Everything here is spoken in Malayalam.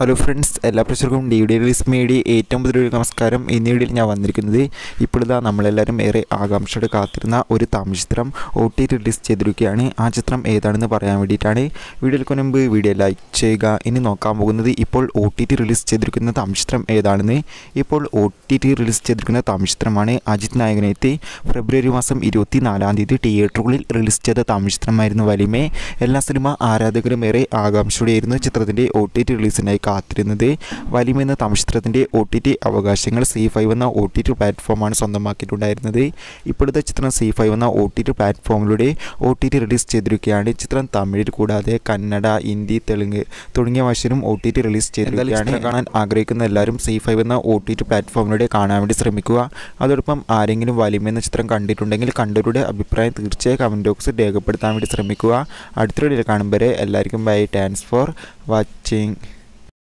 ഹലോ ഫ്രണ്ട്സ് എല്ലാ പ്രശ്നർക്കും ഡി ഡി റിലീസ് മീഡിയ ഏറ്റവും പുതിയ നമസ്കാരം ഇന്ന് ഞാൻ വന്നിരിക്കുന്നത് ഇപ്പോഴിതാ നമ്മളെല്ലാവരും ഏറെ ആകാംക്ഷയോടെ കാത്തിരുന്ന ഒരു തമിഴ് ചിത്രം ഒ ടി റിലീസ് ചെയ്തിരിക്കുകയാണ് ആ ചിത്രം ഏതാണെന്ന് പറയാൻ വേണ്ടിയിട്ടാണ് വീഡിയോയ്ക്ക് മുൻപ് വീഡിയോ ലൈക്ക് ചെയ്യുക ഇനി നോക്കാൻ പോകുന്നത് ഇപ്പോൾ ഒ ടി ടി റിലീസ് ചെയ്തിരിക്കുന്ന തമിഴ് ചിത്രം ഏതാണെന്ന് ഇപ്പോൾ ഒ ടി ടി റിലീസ് ചെയ്തിരിക്കുന്ന തമിഴ് ചിത്രമാണ് അജിത് നായകനെത്തി ഫെബ്രുവരി മാസം ഇരുപത്തി നാലാം തീയതി തിയേറ്ററുകളിൽ റിലീസ് ചെയ്ത തമിഴ് ചിത്രമായിരുന്നു വലിമേ എല്ലാ സിനിമ ആരാധകരും ഏറെ ആകാംക്ഷയോടെയായിരുന്നു ചിത്രത്തിൻ്റെ ഒ ടി ടി റിലീസിനായി കാത്തിരുന്നത് വലിം എന്ന ഒ ടി ടി അവകാശങ്ങൾ സി ഫൈവ് എന്ന ഒ ടി ടി പ്ലാറ്റ്ഫോമാണ് സ്വന്തമാക്കിയിട്ടുണ്ടായിരുന്നത് ഇപ്പോഴത്തെ ചിത്രം സി ഫൈവ് എന്ന ഒ ടി ടി പ്ലാറ്റ്ഫോമിലൂടെ ഒ ടി ടി റിലീസ് ചെയ്തിരിക്കുകയാണ് ചിത്രം തമിഴിൽ കൂടാതെ കന്നഡ ഹിന്ദി തെലുങ്ക് തുടങ്ങിയ ഭാഷയിലും ഒ ടി ടി റിലീസ് ചെയ്തിരിക്കുകയാണ് കാണാൻ ആഗ്രഹിക്കുന്ന എല്ലാവരും സി ഫൈവ് എന്ന ഒ ടി ടി പ്ലാറ്റ്ഫോമിലൂടെ കാണാൻ വേണ്ടി ശ്രമിക്കുക അതോടൊപ്പം ആരെങ്കിലും വലിമ എന്ന ചിത്രം കണ്ടിട്ടുണ്ടെങ്കിൽ കണ്ടവരുടെ അഭിപ്രായം തീർച്ചയായും കമൻറ്റ് ബോക്സിൽ രേഖപ്പെടുത്താൻ വേണ്ടി ശ്രമിക്കുക അടുത്തൊരു കാണുമ്പോൾ എല്ലാവർക്കും ബൈ ടാൻസ് ഫോർ വാച്ചിങ്